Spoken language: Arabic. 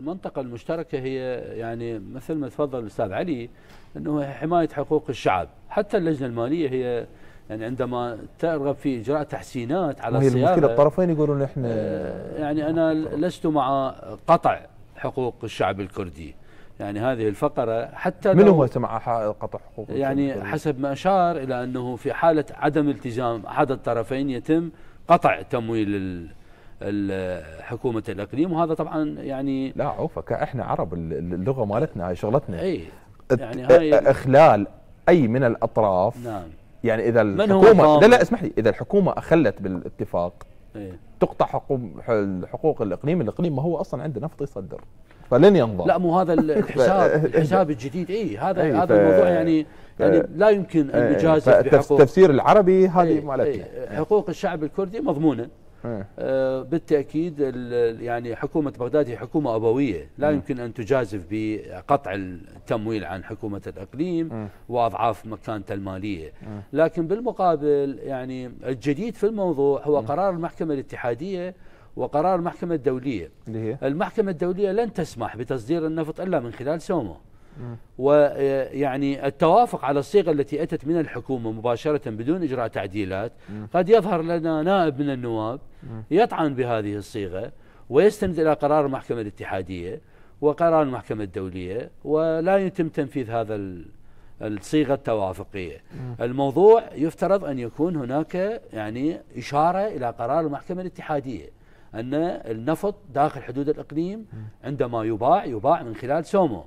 المنطقة المشتركة هي يعني مثل ما تفضل الأستاذ علي أنه حماية حقوق الشعب حتى اللجنة المالية هي يعني عندما ترغب في اجراء تحسينات على الصياغه المشكله الطرفين يقولون احنا آه، يعني انا لست مع قطع حقوق الشعب الكردي يعني هذه الفقره حتى من هو مع قطع حقوق يعني الكردي؟ حسب ما اشار الى انه في حاله عدم التزام احد الطرفين يتم قطع تمويل حكومه الاقليم وهذا طبعا يعني لا عوفا احنا عرب اللغه مالتنا هاي شغلتنا اي يعني هاي اخلال اي من الاطراف نعم يعني اذا الحكومه لا لا اسمح لي اذا الحكومه اخلت بالاتفاق ايه تقطع حقوق حقوق الاقليم، الاقليم ما هو اصلا عنده نفط يصدر فلن ينظر لا مو هذا الحساب الحساب الجديد اي هذا أي هذا الموضوع يعني يعني لا يمكن ان نجازف بحقوق التفسير العربي هذه مالتنا حقوق الشعب الكردي مضمونه آه، بالتاكيد يعني حكومه بغداد هي حكومه ابويه لا يمكن ان تجازف بقطع التمويل عن حكومه الاقليم واضعاف مكانته الماليه لكن بالمقابل يعني الجديد في الموضوع هو قرار المحكمه الاتحاديه وقرار المحكمه الدوليه اللي هي المحكمه الدوليه لن تسمح بتصدير النفط الا من خلال سومو ويعني آه، التوافق على الصيغة التي أتت من الحكومة مباشرة بدون إجراء تعديلات قد يظهر لنا نائب من النواب يطعن بهذه الصيغة ويستند إلى قرار المحكمة الاتحادية وقرار المحكمة الدولية ولا يتم تنفيذ هذا الصيغة التوافقية الموضوع يفترض أن يكون هناك يعني إشارة إلى قرار المحكمة الاتحادية أن النفط داخل حدود الإقليم عندما يباع يباع من خلال سومو